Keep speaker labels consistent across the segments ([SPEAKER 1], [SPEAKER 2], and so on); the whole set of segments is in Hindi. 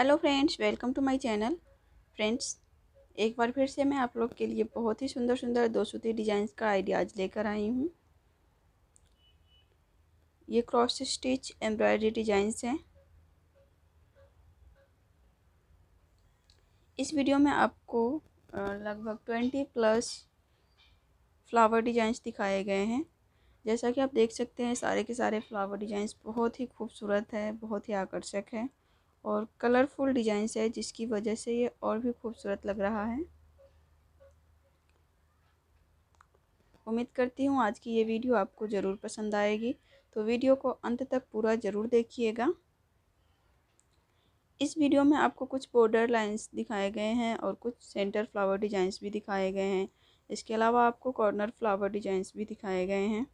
[SPEAKER 1] hello friends welcome to my channel friends एक बार फिर से मैं आप लोग के लिए बहुत ही सुंदर सुंदर दो सूती डिज़ाइंस का आइडियाज लेकर आई हूँ ये क्रॉस स्टिच एम्ब्रॉयडरी डिज़ाइंस हैं इस वीडियो में आपको लगभग ट्वेंटी प्लस फ्लावर डिज़ाइंस दिखाए गए हैं जैसा कि आप देख सकते हैं सारे के सारे फ्लावर डिज़ाइंस बहुत ही खूबसूरत है बहुत ही आकर्षक है और कलरफुल डिजाइंस है जिसकी वजह से ये और भी खूबसूरत लग रहा है उम्मीद करती हूँ आज की ये वीडियो आपको ज़रूर पसंद आएगी तो वीडियो को अंत तक पूरा ज़रूर देखिएगा इस वीडियो में आपको कुछ बॉर्डर लाइंस दिखाए गए हैं और कुछ सेंटर फ्लावर डिजाइंस भी दिखाए गए हैं इसके अलावा आपको कॉर्नर फ्लावर डिजाइंस भी दिखाए गए हैं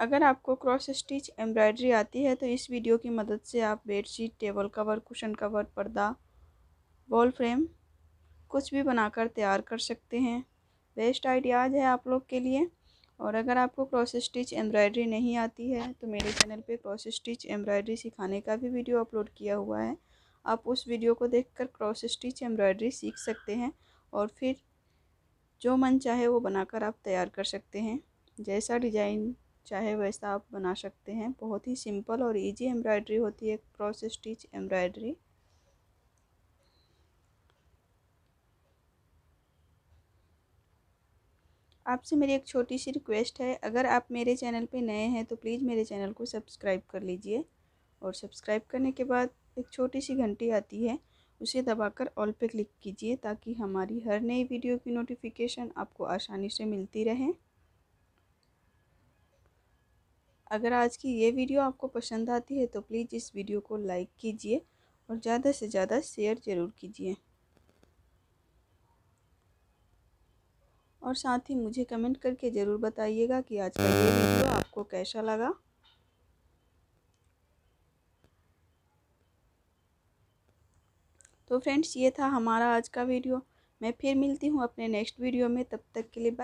[SPEAKER 1] अगर आपको क्रॉस स्टिच एम्ब्रॉयडरी आती है तो इस वीडियो की मदद से आप bedsheet table cover cushion cover पर्दा वॉल फ्रेम कुछ भी बनाकर तैयार कर सकते हैं बेस्ट आइडियाज़ है आप लोग के लिए और अगर आपको क्रॉस स्टिच एम्ब्रॉयडरी नहीं आती है तो मेरे चैनल पे क्रॉस स्टिच एम्ब्रॉयडरी सिखाने का भी वीडियो अपलोड किया हुआ है आप उस वीडियो को देखकर क्रॉस स्टिच एम्ब्रॉयडरी सीख सकते हैं और फिर जो मन चाहे वो बनाकर आप तैयार कर सकते हैं जैसा डिज़ाइन चाहे वैसा आप बना सकते हैं बहुत ही सिंपल और इजी एम्ब्रॉयडरी होती है क्रॉस स्टिच एम्ब्रॉयडरी आपसे मेरी एक छोटी सी रिक्वेस्ट है अगर आप मेरे चैनल पे नए हैं तो प्लीज़ मेरे चैनल को सब्सक्राइब कर लीजिए और सब्सक्राइब करने के बाद एक छोटी सी घंटी आती है उसे दबाकर ऑल पे क्लिक कीजिए ताकि हमारी हर नई वीडियो की नोटिफिकेशन आपको आसानी से मिलती रहे अगर आज की ये वीडियो आपको पसंद आती है तो प्लीज़ इस वीडियो को लाइक कीजिए और ज़्यादा से ज़्यादा शेयर ज़रूर कीजिए और साथ ही मुझे कमेंट करके ज़रूर बताइएगा कि आज का ये वीडियो आपको कैसा लगा तो फ्रेंड्स ये था हमारा आज का वीडियो मैं फिर मिलती हूँ अपने नेक्स्ट वीडियो में तब तक के लिए बाय